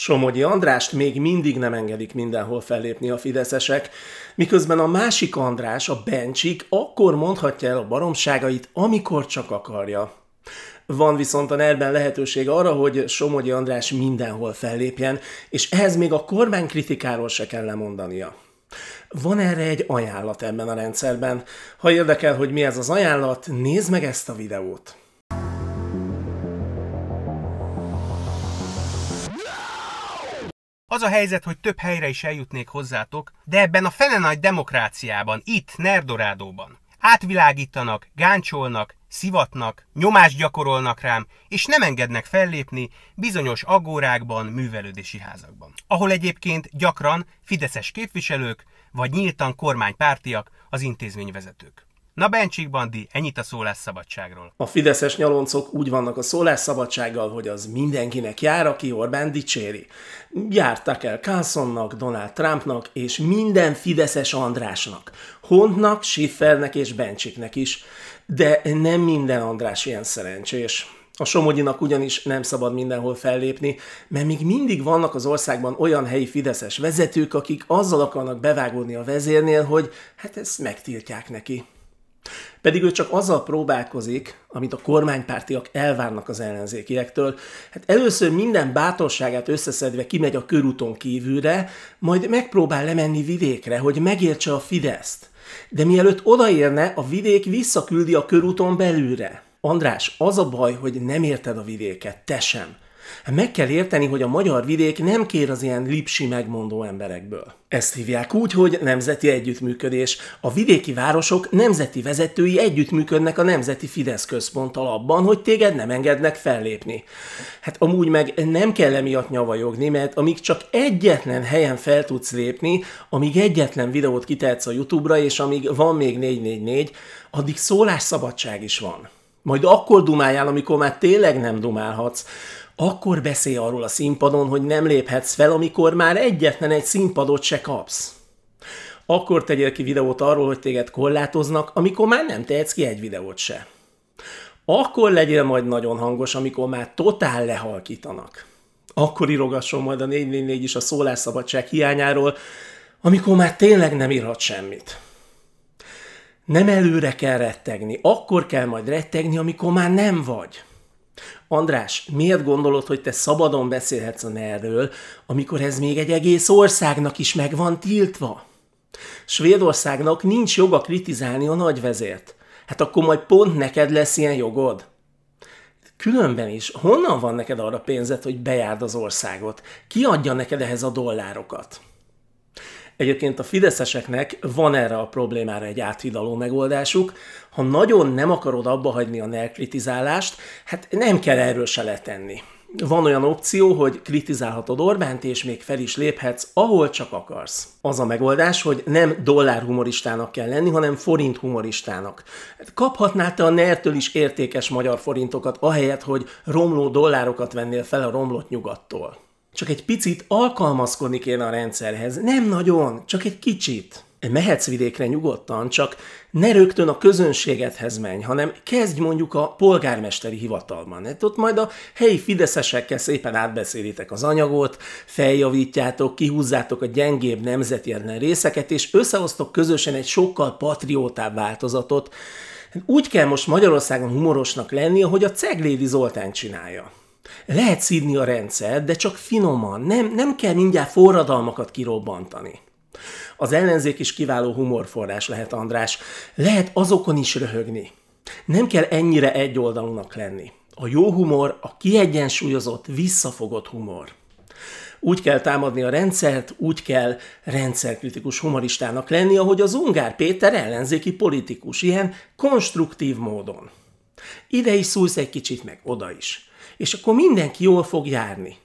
Somogyi Andrást még mindig nem engedik mindenhol fellépni a fideszesek, miközben a másik András, a Bencsik, akkor mondhatja el a baromságait, amikor csak akarja. Van viszont a nerben lehetőség arra, hogy Somogyi András mindenhol fellépjen, és ehhez még a kritikáról se kell lemondania. Van erre egy ajánlat ebben a rendszerben. Ha érdekel, hogy mi ez az ajánlat, nézd meg ezt a videót. Az a helyzet, hogy több helyre is eljutnék hozzátok, de ebben a fene nagy demokráciában, itt, Nerdorádóban, átvilágítanak, gáncsolnak, szivatnak, nyomást gyakorolnak rám, és nem engednek fellépni bizonyos agórákban, művelődési házakban. Ahol egyébként gyakran fideszes képviselők, vagy nyíltan kormánypártiak az intézményvezetők. Na Bencsik Bandi, ennyit a szólásszabadságról. A fideszes nyaloncok úgy vannak a szólásszabadsággal, hogy az mindenkinek jár, aki Orbán dicséri. Jártak el Kászonnak, Donald Trumpnak és minden fideszes Andrásnak. Hontnak, Schiffernek és Bencsiknek is. De nem minden András ilyen szerencsés. A Somogyinak ugyanis nem szabad mindenhol fellépni, mert még mindig vannak az országban olyan helyi fideszes vezetők, akik azzal akarnak bevágódni a vezérnél, hogy hát ezt megtiltják neki. Pedig ő csak azzal próbálkozik, amit a kormánypártiak elvárnak az ellenzékiektől. Hát először minden bátorságát összeszedve kimegy a körúton kívülre, majd megpróbál lemenni vidékre, hogy megértse a Fideszt. De mielőtt odaérne, a vidék visszaküldi a körúton belülre. András, az a baj, hogy nem érted a vidéket, te sem. Hát meg kell érteni, hogy a magyar vidék nem kér az ilyen lipsi megmondó emberekből. Ezt hívják úgy, hogy nemzeti együttműködés. A vidéki városok nemzeti vezetői együttműködnek a Nemzeti Fidesz központtal abban, hogy téged nem engednek fellépni. Hát amúgy meg nem kell emiatt nyavajogni, mert amíg csak egyetlen helyen fel tudsz lépni, amíg egyetlen videót kitehetsz a YouTube-ra, és amíg van még 444, addig szólásszabadság is van. Majd akkor dumáljál, amikor már tényleg nem dumálhatsz akkor beszél arról a színpadon, hogy nem léphetsz fel, amikor már egyetlen egy színpadot se kapsz. Akkor tegyél ki videót arról, hogy téged korlátoznak, amikor már nem tehetsz ki egy videót se. Akkor legyél majd nagyon hangos, amikor már totál lehalkítanak. Akkor irogasson majd a 444 is a szólásszabadság hiányáról, amikor már tényleg nem írhat semmit. Nem előre kell rettegni, akkor kell majd rettegni, amikor már nem vagy. András, miért gondolod, hogy te szabadon beszélhetsz erről, amikor ez még egy egész országnak is meg van tiltva? Svédországnak nincs joga kritizálni a nagyvezért. Hát akkor majd pont neked lesz ilyen jogod. Különben is, honnan van neked arra pénzed, hogy bejárd az országot? Ki adja neked ehhez a dollárokat? Egyébként a fideszeseknek van erre a problémára egy áthidaló megoldásuk. Ha nagyon nem akarod abba hagyni a NER kritizálást, hát nem kell erről se letenni. Van olyan opció, hogy kritizálhatod Orbánt, és még fel is léphetsz, ahol csak akarsz. Az a megoldás, hogy nem dollár humoristának kell lenni, hanem forint humoristának. Kaphatnál te a ner is értékes magyar forintokat, ahelyett, hogy romló dollárokat vennél fel a romlott nyugattól csak egy picit alkalmazkodni kéne a rendszerhez. Nem nagyon, csak egy kicsit. Mehetsz vidékre nyugodtan, csak ne rögtön a közönségedhez menj, hanem kezdj mondjuk a polgármesteri hivatalban. Hát ott majd a helyi fideszesekkel szépen átbeszélitek az anyagot, feljavítjátok, kihúzzátok a gyengébb nemzetjelen részeket, és összehoztok közösen egy sokkal patriótább változatot. Úgy kell most Magyarországon humorosnak lenni, ahogy a Ceglédi Zoltán csinálja. Lehet szídni a rendszert, de csak finoman, nem, nem kell mindjárt forradalmakat kirobbantani. Az ellenzék is kiváló humorforrás lehet, András. Lehet azokon is röhögni. Nem kell ennyire egyoldalúnak lenni. A jó humor a kiegyensúlyozott, visszafogott humor. Úgy kell támadni a rendszert, úgy kell rendszerkritikus humoristának lenni, ahogy az Ungár Péter ellenzéki politikus, ilyen konstruktív módon. Ide is szúlsz egy kicsit, meg oda is és akkor mindenki jól fog járni.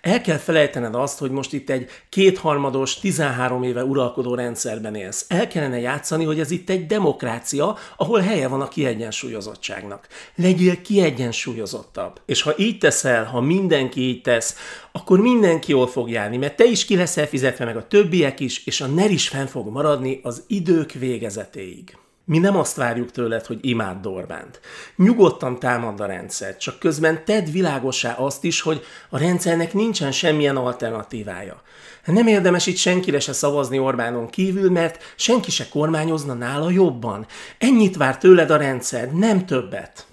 El kell felejtened azt, hogy most itt egy kétharmados, 13 éve uralkodó rendszerben élsz. El kellene játszani, hogy ez itt egy demokrácia, ahol helye van a kiegyensúlyozottságnak. Legyél kiegyensúlyozottabb. És ha így teszel, ha mindenki így tesz, akkor mindenki jól fog járni, mert te is ki leszel fizetve, meg a többiek is, és a ner is fenn fog maradni az idők végezetéig. Mi nem azt várjuk tőled, hogy imádd Orbánt. Nyugodtan támad a rendszer, csak közben tedd világosá azt is, hogy a rendszernek nincsen semmilyen alternatívája. Nem érdemes itt senkire se szavazni Orbánon kívül, mert senki se kormányozna nála jobban. Ennyit vár tőled a rendszer, nem többet.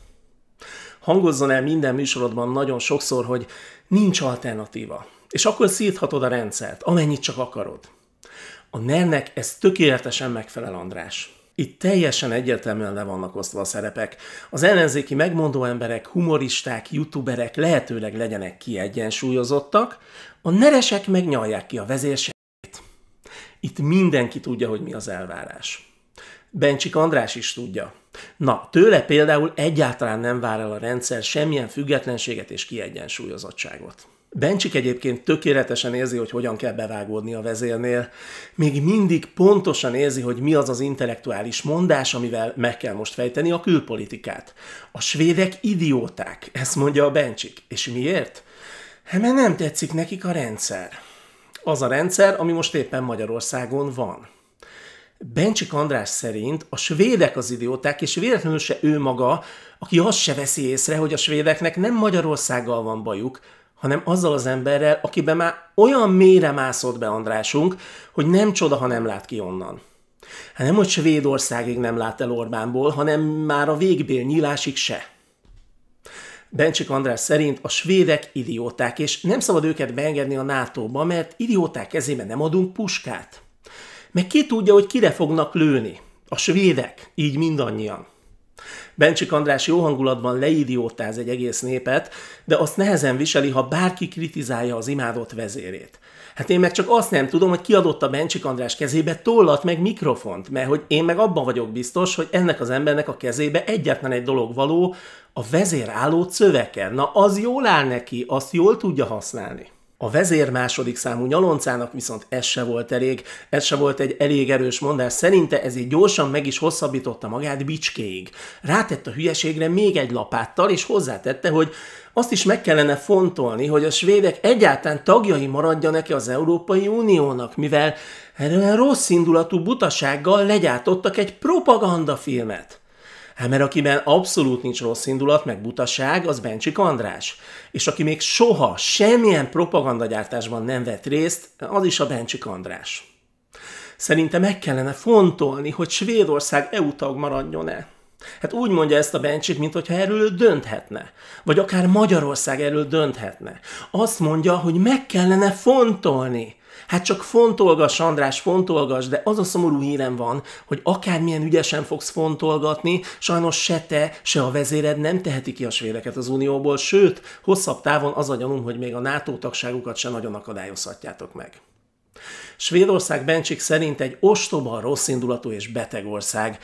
Hangozzon el minden műsorodban nagyon sokszor, hogy nincs alternatíva. És akkor szíthatod a rendszert, amennyit csak akarod. A nernek ez tökéletesen megfelel, András. Itt teljesen egyértelműen le vannak osztva a szerepek. Az ellenzéki megmondó emberek, humoristák, youtuberek lehetőleg legyenek kiegyensúlyozottak, a neresek megnyalják ki a vezérségét. Itt mindenki tudja, hogy mi az elvárás. Bencsik András is tudja. Na, tőle például egyáltalán nem vár el a rendszer semmilyen függetlenséget és kiegyensúlyozottságot. Bencsik egyébként tökéletesen érzi, hogy hogyan kell bevágódni a vezérnél. Még mindig pontosan érzi, hogy mi az az intellektuális mondás, amivel meg kell most fejteni a külpolitikát. A svédek idióták, ezt mondja a Bencsik. És miért? Hát mert nem tetszik nekik a rendszer. Az a rendszer, ami most éppen Magyarországon van. Bencsik András szerint a svédek az idióták, és véletlenül se ő maga, aki azt se veszi észre, hogy a svédeknek nem Magyarországgal van bajuk, hanem azzal az emberrel, akiben már olyan mélyre mászott be Andrásunk, hogy nem csoda, ha nem lát ki onnan. Hát nem, hogy Svédországig nem lát el Orbánból, hanem már a végbél nyílásig se. Bencsik András szerint a svédek idióták, és nem szabad őket beengedni a NATO-ba, mert idióták kezébe nem adunk puskát. Meg ki tudja, hogy kire fognak lőni? A svédek, így mindannyian. Bencsik András jó hangulatban leidiótáz egy egész népet, de azt nehezen viseli, ha bárki kritizálja az imádott vezérét. Hát én meg csak azt nem tudom, hogy kiadott a Bencsik András kezébe tollat meg mikrofont, mert hogy én meg abban vagyok biztos, hogy ennek az embernek a kezébe egyetlen egy dolog való, a vezérálló szöveker. Na az jól áll neki, azt jól tudja használni. A vezér második számú nyaloncának viszont ez se volt elég, ez se volt egy elég erős mondás, szerinte ezért gyorsan meg is hosszabbította magát bicskéig. Rátett a hülyeségre még egy lapáttal, és hozzátette, hogy azt is meg kellene fontolni, hogy a svédek egyáltalán tagjai maradjanak az Európai Uniónak, mivel erről rossz indulatú butasággal legyártottak egy propagandafilmet. Hát mert akiben abszolút nincs rossz indulat, meg butaság, az Bencsik András. És aki még soha semmilyen propagandagyártásban nem vett részt, az is a Bencsik András. Szerintem meg kellene fontolni, hogy Svédország EU tag maradjon-e. Hát úgy mondja ezt a Bencsik, mintha erről dönthetne. Vagy akár Magyarország erről dönthetne. Azt mondja, hogy meg kellene fontolni. Hát csak fontolgass, András, fontolgass, de az a szomorú hírem van, hogy akármilyen ügyesen fogsz fontolgatni, sajnos se te, se a vezéred nem teheti ki a svédeket az Unióból, sőt, hosszabb távon az a gyanúm, hogy még a NATO tagságukat se nagyon akadályozhatjátok meg. Svédország Bencsik szerint egy ostoba, rosszindulatú és beteg ország.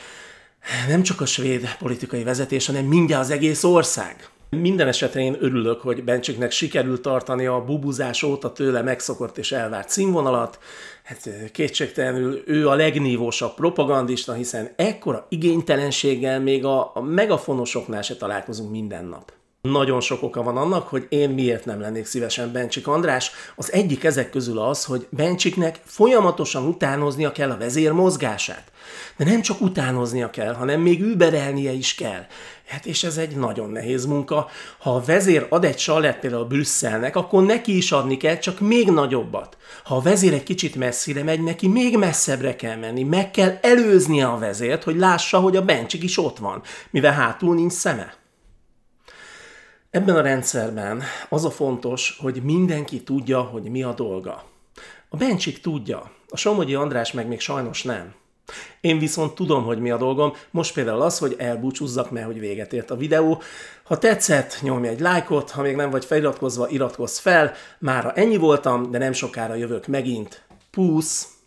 Nem csak a svéd politikai vezetés, hanem mindjárt az egész ország. Minden esetre én örülök, hogy Bencsiknek sikerült tartani a bubuzás óta tőle megszokott és elvárt színvonalat. Hát kétségtelenül ő a legnívósabb propagandista, hiszen ekkora igénytelenséggel még a, megafonosoknál se találkozunk minden nap. Nagyon sok oka van annak, hogy én miért nem lennék szívesen Bencsik András. Az egyik ezek közül az, hogy Bencsiknek folyamatosan utánoznia kell a vezér mozgását. De nem csak utánoznia kell, hanem még überelnie is kell. Hát és ez egy nagyon nehéz munka. Ha a vezér ad egy sallett például Brüsszelnek, akkor neki is adni kell, csak még nagyobbat. Ha a vezér egy kicsit messzire megy, neki még messzebbre kell menni, meg kell előznie a vezért, hogy lássa, hogy a bencsik is ott van, mivel hátul nincs szeme. Ebben a rendszerben az a fontos, hogy mindenki tudja, hogy mi a dolga. A Bencsik tudja, a Somogyi András meg még sajnos nem. Én viszont tudom, hogy mi a dolgom, most például az, hogy elbúcsúzzak, mert hogy véget ért a videó. Ha tetszett, nyomj egy lájkot, ha még nem vagy feliratkozva, iratkozz fel. Mára ennyi voltam, de nem sokára jövök megint. Pusz!